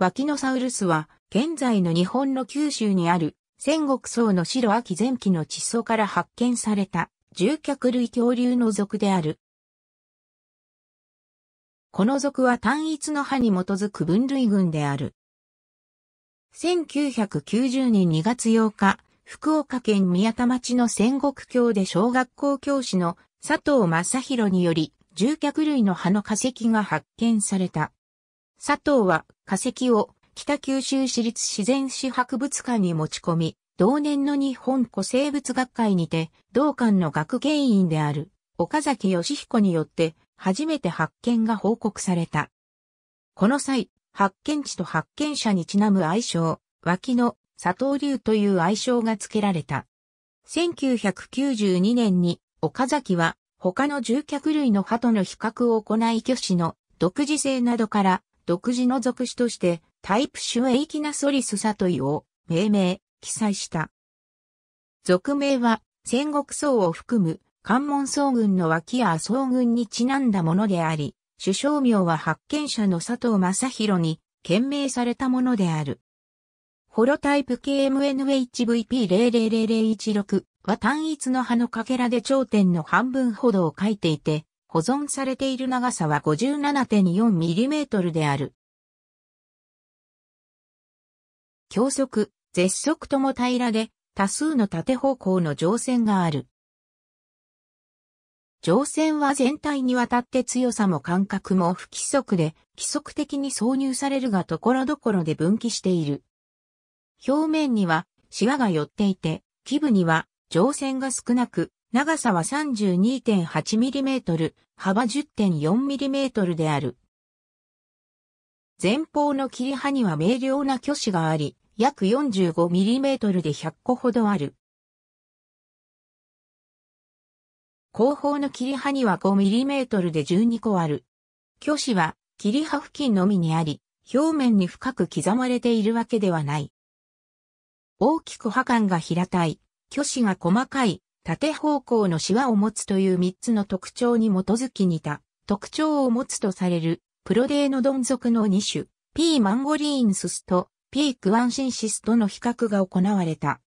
ワキノサウルスは、現在の日本の九州にある、戦国層の白秋前期の地層から発見された、獣脚類恐竜の属である。この属は単一の歯に基づく分類群である。1990年2月8日、福岡県宮田町の戦国橋で小学校教師の佐藤正宏により、獣脚類の葉の化石が発見された。佐藤は化石を北九州市立自然史博物館に持ち込み、同年の日本古生物学会にて、同館の学芸員である岡崎義彦によって初めて発見が報告された。この際、発見地と発見者にちなむ愛称、脇の佐藤流という愛称が付けられた。1992年に岡崎は他の獣脚類の歯との比較を行い魚種の独自性などから独自の属種として、タイプ種エイキナソリスサトイを命名、記載した。属名は、戦国層を含む関門層群の脇や層群にちなんだものであり、首相名は発見者の佐藤正宏に懸命されたものである。ホロタイプ KMNHVP00001 6は単一の葉のかけらで頂点の半分ほどを書いていて、保存されている長さは5 7 4 m m である。教則、絶則とも平らで、多数の縦方向の乗船がある。乗船は全体にわたって強さも間隔も不規則で、規則的に挿入されるが所々で分岐している。表面には、シワが寄っていて、基部には、乗船が少なく、長さは 32.8mm、幅 10.4mm である。前方の切り刃には明瞭な挙手があり、約 45mm で100個ほどある。後方の切り刃には 5mm で12個ある。挙手は切り刃付近のみにあり、表面に深く刻まれているわけではない。大きく刃間が平たい、挙手が細かい、縦方向のシワを持つという3つの特徴に基づき似た特徴を持つとされるプロデーノドン属の2種 P マンゴリーンススと P クワンシンシスとの比較が行われた。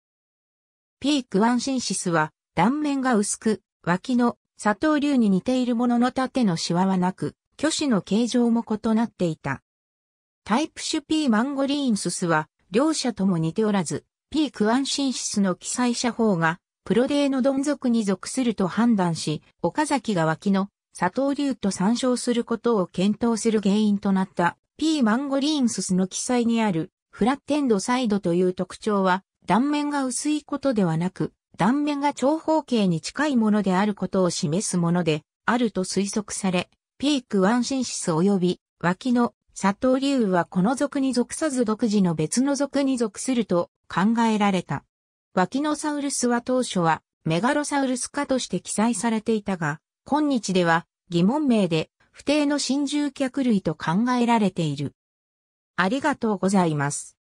P クワンシンシスは断面が薄く脇の砂糖流に似ているものの縦のシワはなく、虚子の形状も異なっていた。タイプ種 P マンゴリーンススは両者とも似ておらず、P クワンシンシスの記載者法がプロデーのどん族に属すると判断し、岡崎が脇の佐藤龍と参照することを検討する原因となった P マンゴリーンススの記載にあるフラッテンドサイドという特徴は断面が薄いことではなく断面が長方形に近いものであることを示すものであると推測され、ピークワンシンシス及び脇の佐藤龍はこの族に属さず独自の別の族に属すると考えられた。ワキノサウルスは当初はメガロサウルス科として記載されていたが、今日では疑問名で不定の真獣脚類と考えられている。ありがとうございます。